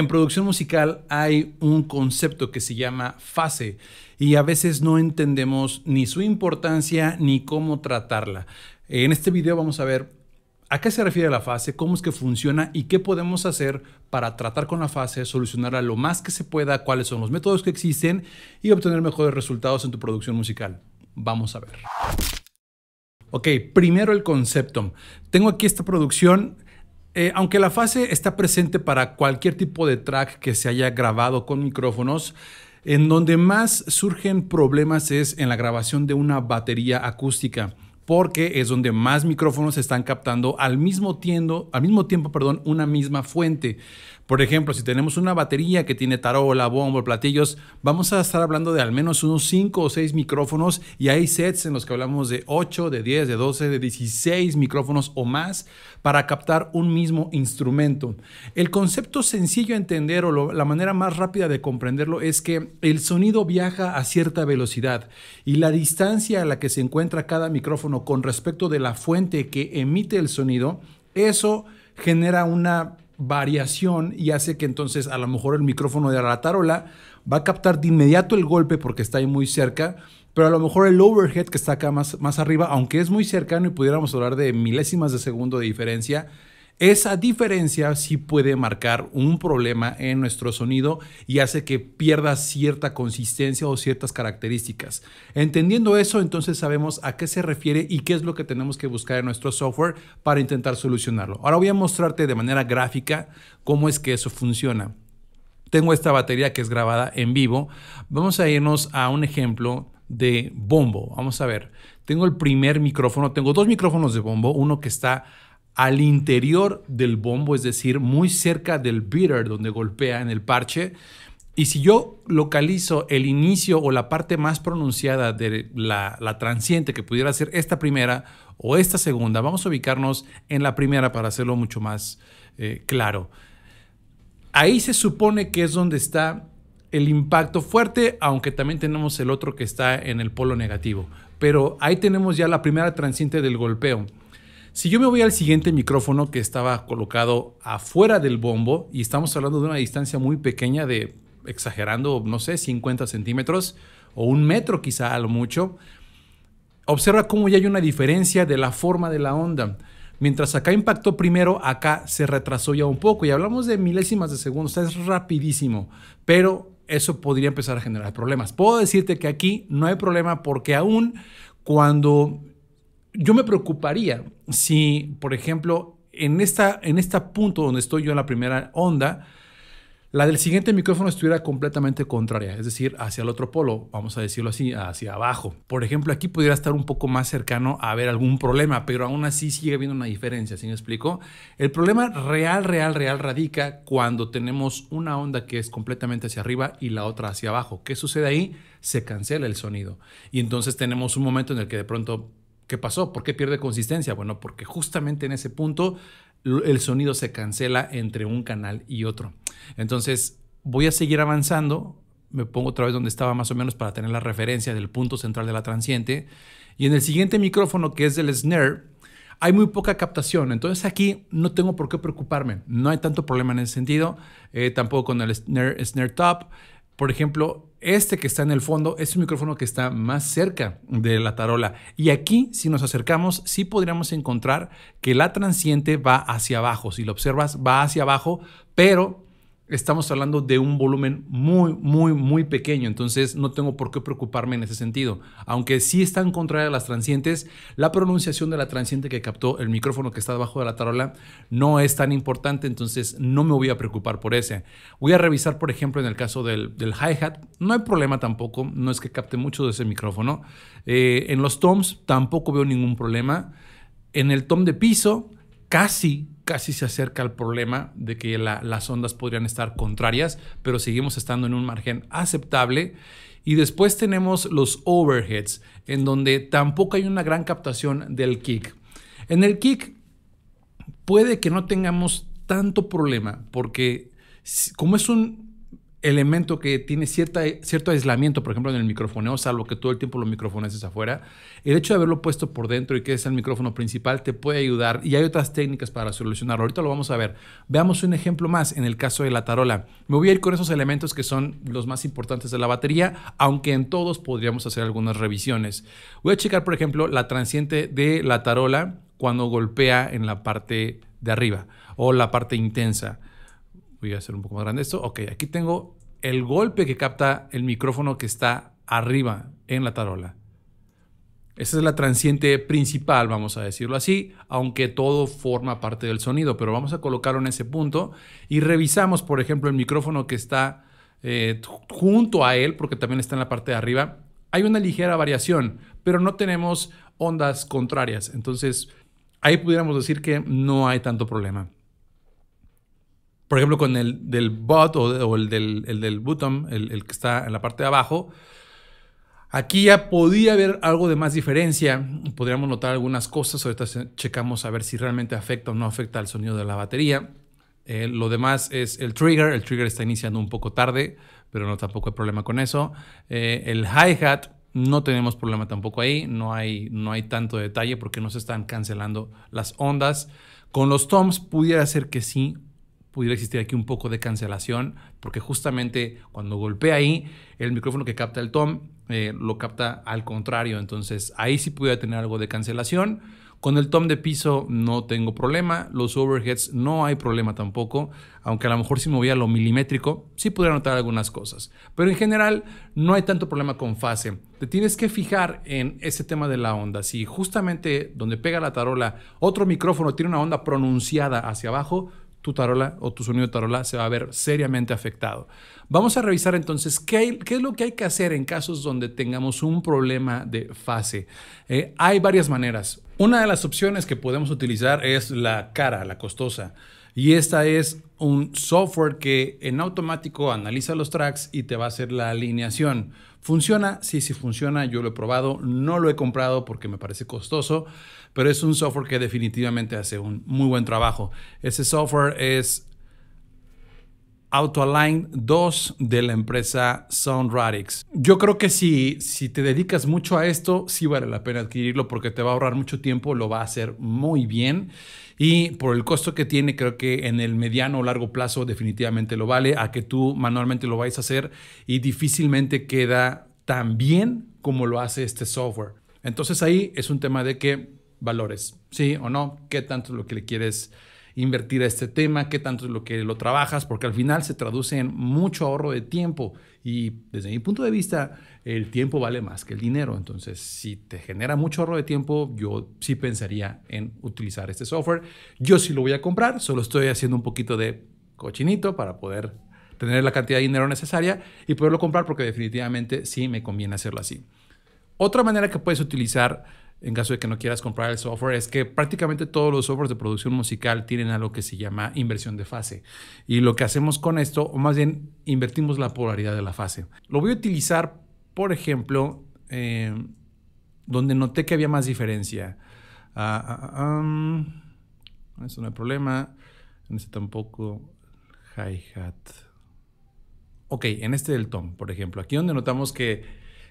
En producción musical hay un concepto que se llama fase y a veces no entendemos ni su importancia ni cómo tratarla. En este video vamos a ver a qué se refiere la fase, cómo es que funciona y qué podemos hacer para tratar con la fase, solucionarla lo más que se pueda, cuáles son los métodos que existen y obtener mejores resultados en tu producción musical. Vamos a ver. Ok, primero el concepto. Tengo aquí esta producción eh, aunque la fase está presente para cualquier tipo de track que se haya grabado con micrófonos, en donde más surgen problemas es en la grabación de una batería acústica, porque es donde más micrófonos están captando al mismo, tiempo, al mismo tiempo perdón, una misma fuente. Por ejemplo, si tenemos una batería que tiene tarola, bombo, platillos, vamos a estar hablando de al menos unos 5 o 6 micrófonos y hay sets en los que hablamos de 8, de 10, de 12, de 16 micrófonos o más para captar un mismo instrumento. El concepto sencillo a entender o la manera más rápida de comprenderlo es que el sonido viaja a cierta velocidad y la distancia a la que se encuentra cada micrófono con respecto de la fuente que emite el sonido, eso genera una variación y hace que entonces a lo mejor el micrófono de la tarola va a captar de inmediato el golpe porque está ahí muy cerca, pero a lo mejor el overhead que está acá más, más arriba, aunque es muy cercano y pudiéramos hablar de milésimas de segundo de diferencia, esa diferencia sí puede marcar un problema en nuestro sonido y hace que pierda cierta consistencia o ciertas características. Entendiendo eso, entonces sabemos a qué se refiere y qué es lo que tenemos que buscar en nuestro software para intentar solucionarlo. Ahora voy a mostrarte de manera gráfica cómo es que eso funciona. Tengo esta batería que es grabada en vivo. Vamos a irnos a un ejemplo de bombo. Vamos a ver. Tengo el primer micrófono, tengo dos micrófonos de bombo, uno que está al interior del bombo, es decir, muy cerca del beater donde golpea en el parche. Y si yo localizo el inicio o la parte más pronunciada de la, transiente que pudiera ser esta primera o esta segunda, vamos a ubicarnos en la primera para hacerlo mucho más eh, claro. Ahí se supone que es donde está el impacto fuerte, aunque también tenemos el otro que está en el polo negativo. Pero ahí tenemos ya la primera transiente del golpeo. Si yo me voy al siguiente micrófono que estaba colocado afuera del bombo, y estamos hablando de una distancia muy pequeña de, exagerando, no sé, 50 centímetros o un metro quizá a lo mucho, observa cómo ya hay una diferencia de la forma de la onda. Mientras acá impactó primero, acá se retrasó ya un poco. Y hablamos de milésimas de segundos, es rapidísimo. Pero eso podría empezar a generar problemas. Puedo decirte que aquí no hay problema porque aún cuando yo me preocuparía si, por ejemplo, en esta, en este punto donde estoy yo en la primera onda, la del siguiente micrófono estuviera completamente contraria, es decir, hacia el otro polo, vamos a decirlo así, hacia abajo. Por ejemplo, aquí pudiera estar un poco más cercano a ver algún problema, pero aún así sigue habiendo una diferencia, ¿sí me explico? El problema real, real, real radica cuando tenemos una onda que es completamente hacia arriba y la otra hacia abajo. ¿Qué sucede ahí? Se cancela el sonido. Y entonces tenemos un momento en el que de pronto ¿Qué pasó? ¿Por qué pierde consistencia? Bueno, porque justamente en ese punto el sonido se cancela entre un canal y otro. Entonces, voy a seguir avanzando. Me pongo otra vez donde estaba más o menos para tener la referencia del punto central de la transiente. Y en el siguiente micrófono, que es el snare, hay muy poca captación. Entonces aquí no tengo por qué preocuparme. No hay tanto problema en ese sentido. Eh, tampoco con el snare top. Por ejemplo, este que está en el fondo es un micrófono que está más cerca de la tarola. Y aquí, si nos acercamos, sí podríamos encontrar que la transiente va hacia abajo. Si lo observas, va hacia abajo, pero estamos hablando de un volumen muy, muy, muy pequeño. Entonces no tengo por qué preocuparme en ese sentido. Aunque sí están contrarias las transientes, la pronunciación de la transiente que captó el micrófono que está debajo de la tarola no es tan importante. Entonces no me voy a preocupar por ese. Voy a revisar, por ejemplo, en el caso del, hi-hat. No hay problema tampoco. No es que capte mucho de ese micrófono. Eh, en los toms tampoco veo ningún problema. En el tom de piso casi, casi se acerca al problema de que las ondas podrían estar contrarias, pero seguimos estando en un margen aceptable. Y después tenemos los overheads, en donde tampoco hay una gran captación del kick. En el kick puede que no tengamos tanto problema, porque como es un elemento que tiene cierto aislamiento, por ejemplo, en el o salvo que todo el tiempo lo es afuera, el hecho de haberlo puesto por dentro y que es el micrófono principal te puede ayudar y hay otras técnicas para solucionarlo. Ahorita lo vamos a ver. Veamos un ejemplo más en el caso de la tarola. Me voy a ir con esos elementos que son los más importantes de la batería, aunque en todos podríamos hacer algunas revisiones. Voy a checar, por ejemplo, la transiente de la tarola cuando golpea en la parte de arriba o la parte intensa voy a hacer un poco más grande esto. Ok, aquí tengo el golpe que capta el micrófono que está arriba en la tarola. Esa es la transiente principal, vamos a decirlo así, aunque todo forma parte del sonido, pero vamos a colocarlo en ese punto y revisamos, por ejemplo, el micrófono que está eh, junto a él, porque también está en la parte de arriba. Hay una ligera variación, pero no tenemos ondas contrarias, entonces ahí pudiéramos decir que no hay tanto problema por ejemplo, con el del bot o, el del, el del bottom, el, que está en la parte de abajo, aquí ya podía haber algo de más diferencia. Podríamos notar algunas cosas. Ahorita checamos a ver si realmente afecta o no afecta al sonido de la batería. Eh, lo demás es el trigger. El trigger está iniciando un poco tarde, pero no tampoco hay problema con eso. Eh, el hi-hat. No tenemos problema tampoco ahí, no hay, no hay tanto detalle porque no se están cancelando las ondas. Con los toms pudiera ser que sí, pudiera existir aquí un poco de cancelación, porque justamente cuando golpea ahí, el micrófono que capta el tom eh, lo capta al contrario, entonces ahí sí pudiera tener algo de cancelación. Con el tom de piso no tengo problema, los overheads no hay problema tampoco, aunque a lo mejor si movía lo milimétrico, sí pudiera notar algunas cosas. Pero en general no hay tanto problema con fase. Te tienes que fijar en ese tema de la onda. Si justamente donde pega la tarola otro micrófono tiene una onda pronunciada hacia abajo, tu tarola o tu sonido de tarola se va a ver seriamente afectado. Vamos a revisar entonces qué, es lo que hay que hacer en casos donde tengamos un problema de fase. Eh, hay varias maneras. Una de las opciones que podemos utilizar es la cara, la costosa. Y esta es un software que en automático analiza los tracks y te va a hacer la alineación. ¿Funciona? Sí, sí funciona. Yo lo he probado. No lo he comprado porque me parece costoso, pero es un software que definitivamente hace un muy buen trabajo. Ese software es AutoAlign 2 de la empresa Radix. Yo creo que si, si te dedicas mucho a esto, sí vale la pena adquirirlo porque te va a ahorrar mucho tiempo, lo va a hacer muy bien y por el costo que tiene, creo que en el mediano o largo plazo definitivamente lo vale a que tú manualmente lo vais a hacer y difícilmente queda tan bien como lo hace este software. Entonces ahí es un tema de que valores, sí o no, qué tanto es lo que le quieres invertir a este tema, qué tanto es lo que lo trabajas, porque al final se traduce en mucho ahorro de tiempo y desde mi punto de vista el tiempo vale más que el dinero. Entonces, si te genera mucho ahorro de tiempo, yo sí pensaría en utilizar este software. Yo sí lo voy a comprar, solo estoy haciendo un poquito de cochinito para poder tener la cantidad de dinero necesaria y poderlo comprar porque definitivamente sí me conviene hacerlo así. Otra manera que puedes utilizar en caso de que no quieras comprar el software, es que prácticamente todos los softwares de producción musical tienen algo que se llama inversión de fase. Y lo que hacemos con esto, o más bien invertimos la polaridad de la fase. Lo voy a utilizar por ejemplo, eh, donde noté que había más diferencia. Uh, uh, eso no hay problema. En este tampoco. Hi-hat. Ok, en este del tom, por ejemplo. Aquí donde notamos que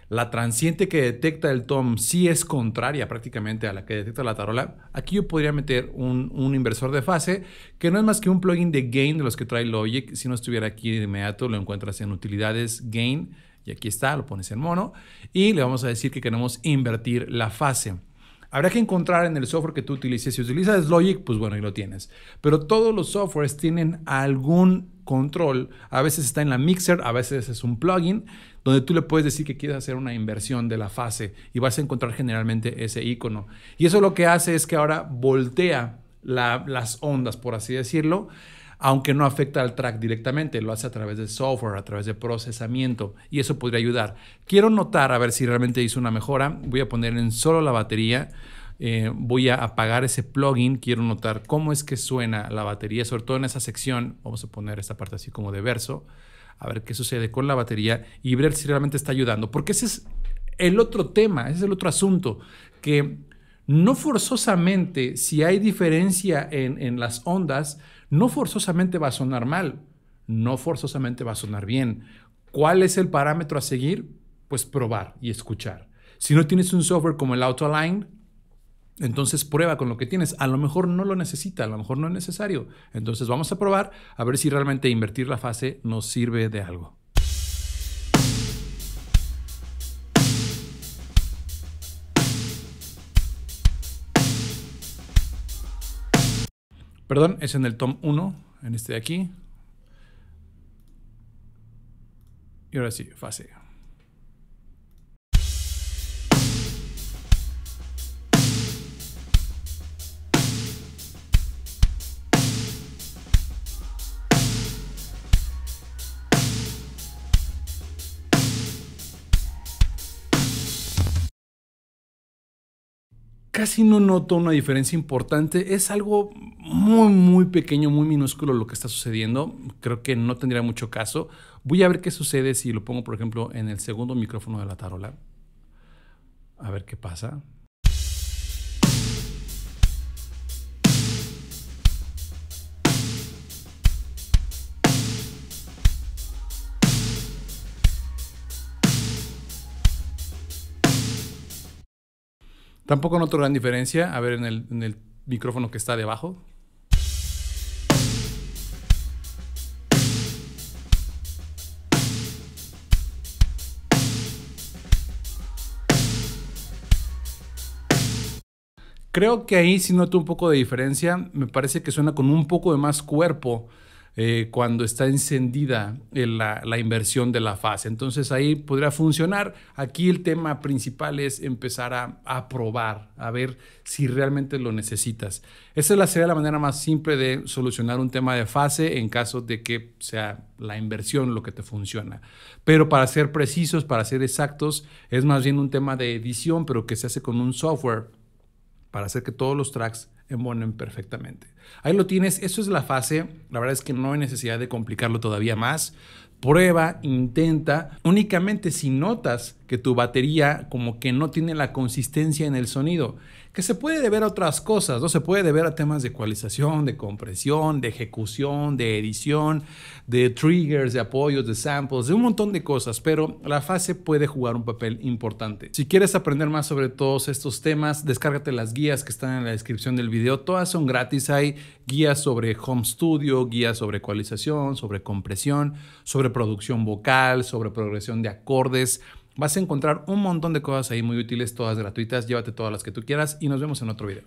la transiente que detecta el tom sí es contraria prácticamente a la que detecta la tarola. Aquí yo podría meter un, un inversor de fase, que no es más que un plugin de gain de los que trae Logic. Si no estuviera aquí de inmediato, lo encuentras en utilidades gain y aquí está, lo pones en mono y le vamos a decir que queremos invertir la fase. Habrá que encontrar en el software que tú utilices. Si utilizas Logic, pues bueno, ahí lo tienes. Pero todos los softwares tienen algún control. A veces está en la mixer, a veces es un plugin, donde tú le puedes decir que quieres hacer una inversión de la fase y vas a encontrar generalmente ese icono. Y eso lo que hace es que ahora voltea las ondas, por así decirlo, aunque no afecta al track directamente, lo hace a través de software, a través de procesamiento, y eso podría ayudar. Quiero notar a ver si realmente hizo una mejora, voy a poner en solo la batería. Eh, voy a apagar ese plugin, quiero notar cómo es que suena la batería, sobre todo en esa sección, vamos a poner esta parte así como de verso, a ver qué sucede con la batería y ver si realmente está ayudando, porque ese es el otro tema, ese es el otro asunto, que no forzosamente si hay diferencia en las ondas, no forzosamente va a sonar mal, no forzosamente va a sonar bien. ¿Cuál es el parámetro a seguir? Pues probar y escuchar. Si no tienes un software como el AutoAlign, entonces prueba con lo que tienes. A lo mejor no lo necesita, a lo mejor no es necesario. Entonces vamos a probar a ver si realmente invertir la fase nos sirve de algo. Perdón, es en el tom 1, en este de aquí. Y ahora sí, fase. casi no noto una diferencia importante. Es algo muy, muy pequeño, muy minúsculo lo que está sucediendo. Creo que no tendría mucho caso. Voy a ver qué sucede si lo pongo, por ejemplo, en el segundo micrófono de la tarola. A ver qué pasa. Tampoco noto gran diferencia. A ver en el, micrófono que está debajo. Creo que ahí sí noto un poco de diferencia. Me parece que suena con un poco de más cuerpo. Eh, cuando está encendida eh, la, inversión de la fase. Entonces ahí podría funcionar. Aquí el tema principal es empezar a, a probar, a ver si realmente lo necesitas. Esa sería la manera más simple de solucionar un tema de fase en caso de que sea la inversión lo que te funciona. Pero para ser precisos, para ser exactos, es más bien un tema de edición, pero que se hace con un software para hacer que todos los tracks embonen perfectamente. Ahí lo tienes, eso es la fase, la verdad es que no hay necesidad de complicarlo todavía más. Prueba, intenta, únicamente si notas que tu batería como que no tiene la consistencia en el sonido, que se puede deber a otras cosas, ¿no? Se puede deber a temas de ecualización, de compresión, de ejecución, de edición, de triggers, de apoyos, de samples, de un montón de cosas, pero la fase puede jugar un papel importante. Si quieres aprender más sobre todos estos temas, descárgate las guías que están en la descripción del video, todas son gratis, hay guías sobre home studio, guías sobre ecualización, sobre compresión, sobre producción vocal, sobre progresión de acordes, Vas a encontrar un montón de cosas ahí muy útiles, todas gratuitas. Llévate todas las que tú quieras y nos vemos en otro video.